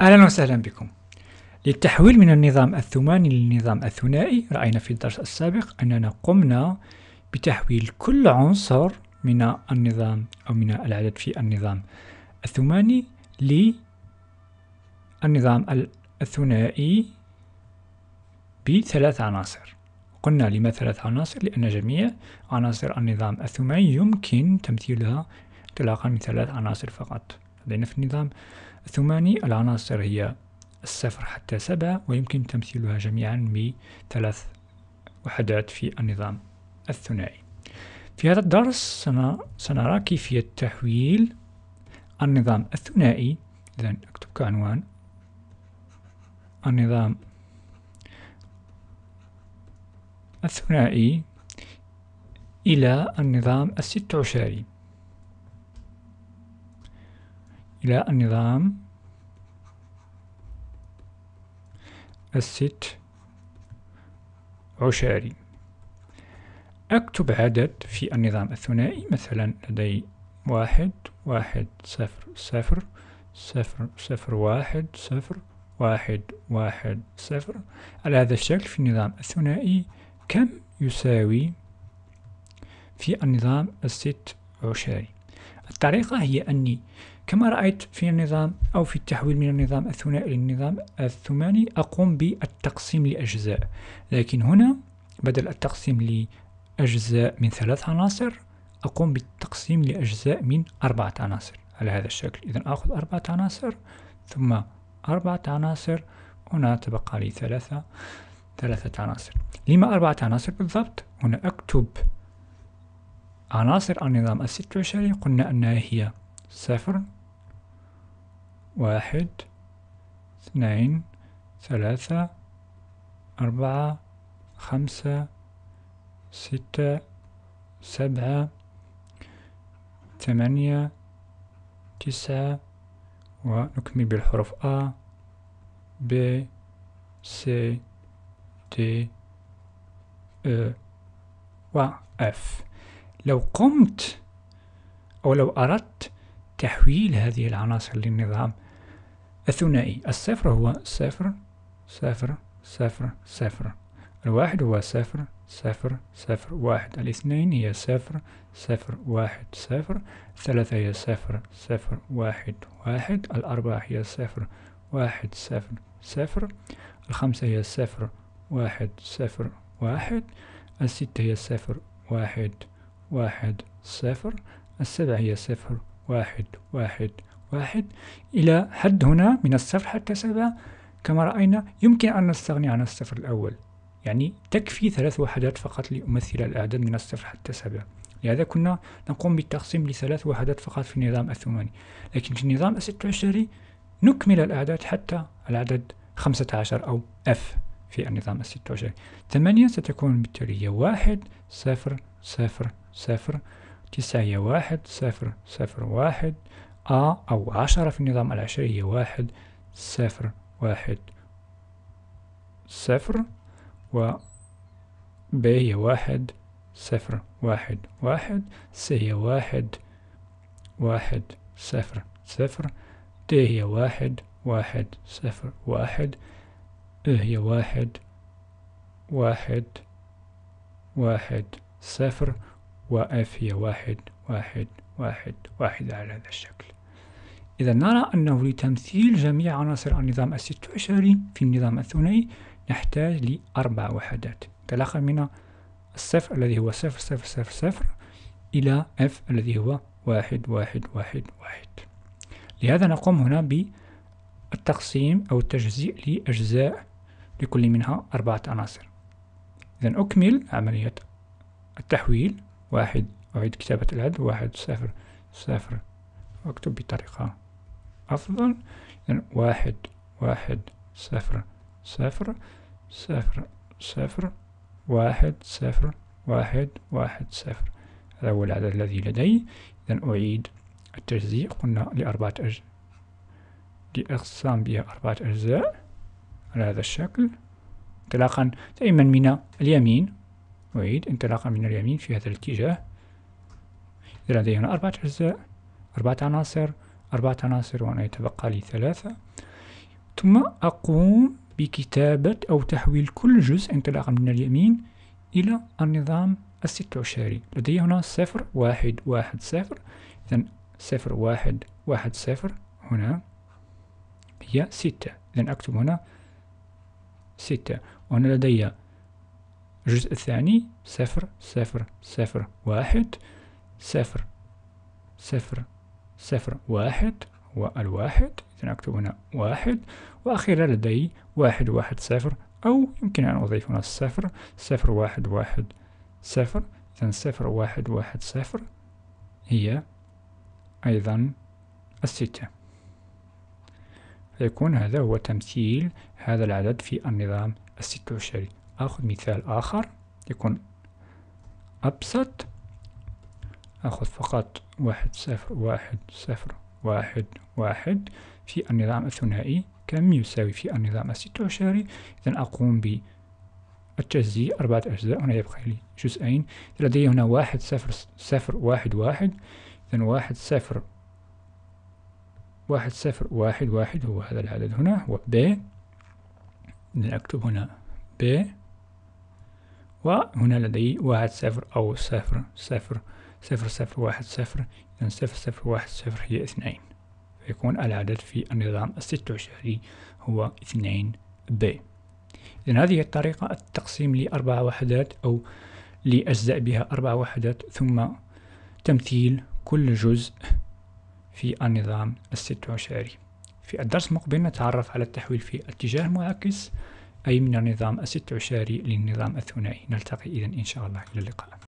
أهلا وسهلا بكم للتحويل من النظام الثماني للنظام الثنائي رأينا في الدرس السابق أننا قمنا بتحويل كل عنصر من النظام أو من العدد في النظام الثماني للنظام الثنائي بثلاث عناصر قلنا لما ثلاث عناصر لأن جميع عناصر النظام الثماني يمكن تمثيلها انطلاقا من ثلاث عناصر فقط لأن في النظام الثماني العناصر هي الصفر حتى سبعة ويمكن تمثيلها جميعا بثلاث وحدات في النظام الثنائي في هذا الدرس سنرى كيفية تحويل النظام الثنائي إذا أكتب كعنوان النظام الثنائي إلى النظام الست عشاري إلى النظام الست عشاري أكتب عدد في النظام الثنائي مثلا لدي واحد واحد صفر صفر صفر صفر واحد صفر واحد واحد صفر على هذا الشكل في النظام الثنائي كم يساوي في النظام الست عشاري الطريقة هي أني كما رأيت في النظام أو في التحويل من النظام الثنائي للنظام الثماني أقوم بالتقسيم لأجزاء لكن هنا بدل التقسيم لأجزاء من ثلاث عناصر أقوم بالتقسيم لأجزاء من أربعة عناصر على هذا الشكل إذا أخذ أربعة عناصر ثم أربعة عناصر هنا تبقى لي ثلاثة ثلاثة عناصر لما أربعة عناصر بالضبط هنا أكتب عناصر النظام الستة وعشرين قلنا أنها هي صفر واحد اثنين ثلاثة أربعة خمسة ستة سبعة ثمانية تسعة ونكمل بالحروف A B C D E و F لو قمت أو لو أردت تحويل هذه العناصر للنظام الثنائي الصفر هو صفر صفر صفر صفر الواحد هو صفر صفر صفر واحد الاثنين هي صفر صفر واحد صفر الثلاثة هي صفر صفر واحد واحد الأربعة هي صفر واحد صفر صفر الخمسة هي صفر واحد صفر واحد الستة هي صفر واحد واحد صفر السبعة هي صفر واحد واحد واحد إلى حد هنا من الصفر حتى سبعة كما رأينا يمكن أن نستغني عن الصفر الأول يعني تكفي ثلاث وحدات فقط لأمثل الأعداد من الصفر حتى سبعة لهذا كنا نقوم بالتقسيم لثلاث وحدات فقط في النظام الثماني لكن في النظام الستة عشري نكمل الأعداد حتى العدد خمسة عشر أو F في النظام الستة عشري ثمانية ستكون بالتالي هي واحد صفر صفر صفر تسعة هي واحد صفر صفر واحد أ آه، أو عشرة في النظام العشري هي واحد صفر واحد صفر و ب هي واحد صفر واحد واحد س هي واحد واحد صفر صفر D هي واحد واحد صفر واحد E هي واحد واحد واحد صفر F هي واحد واحد واحد واحد على هذا الشكل إذا نرى أنه لتمثيل جميع عناصر النظام الست عشري في النظام الثنائي نحتاج لأربع وحدات انطلاقا من الصفر الذي هو صفر صفر صفر صفر إلى F الذي هو واحد واحد واحد واحد لهذا نقوم هنا بالتقسيم أو التجزيء لأجزاء لكل منها أربعة عناصر إذا أكمل عملية التحويل واحد أعيد كتابة العدد واحد صفر صفر وأكتب بطريقة أفضل يعني واحد واحد صفر صفر صفر صفر واحد صفر واحد واحد صفر هذا هو العدد الذي لدي إذا أعيد التجزيء قلنا لأربعة أجزاء لأقسام بها أربعة أجزاء على هذا الشكل انطلاقا دائما من اليمين أعيد انطلاقا من اليمين في هذا الاتجاه إذا لدي هنا أربعة أجزاء أربعة عناصر أربعة عناصر وأنا يتبقى لي ثلاثة ثم أقوم بكتابة أو تحويل كل جزء انطلاقا من اليمين إلى النظام الست عشاري لدي هنا صفر واحد واحد صفر إذا صفر واحد واحد صفر هنا هي ستة إذا أكتب هنا ستة وهنا لدي الجزء الثاني صفر صفر صفر واحد صفر صفر صفر واحد والواحد إذا أكتب هنا واحد وأخيرا لدي واحد واحد صفر أو يمكن أن أضيف هنا صفر صفر واحد واحد صفر إذا صفر واحد واحد صفر هي أيضا الستة فيكون هذا هو تمثيل هذا العدد في النظام الستة عشري أخذ مثال آخر يكون أبسط أخذ فقط واحد صفر واحد صفر واحد واحد في النظام الثنائي كم يساوي في النظام الستة عشري إذا أقوم ب التجزي أربعة أجزاء هنا يبقى لي جزئين لدي هنا واحد صفر صفر واحد واحد إذا واحد صفر واحد صفر واحد واحد هو هذا العدد هنا هو ب إذا أكتب هنا ب وهنا لدي واحد صفر أو صفر صفر صفر صفر واحد صفر إذا صفر صفر واحد صفر هي اثنين فيكون العدد في النظام الستة وعشرين هو اثنين ب إذا هذه الطريقة التقسيم لأربع وحدات أو لأجزاء بها أربع وحدات ثم تمثيل كل جزء في النظام الستة وعشرين في الدرس المقبل نتعرف على التحويل في اتجاه معاكس أي من النظام الستة عشري للنظام الثنائي نلتقي إذا إن شاء الله إلى اللقاء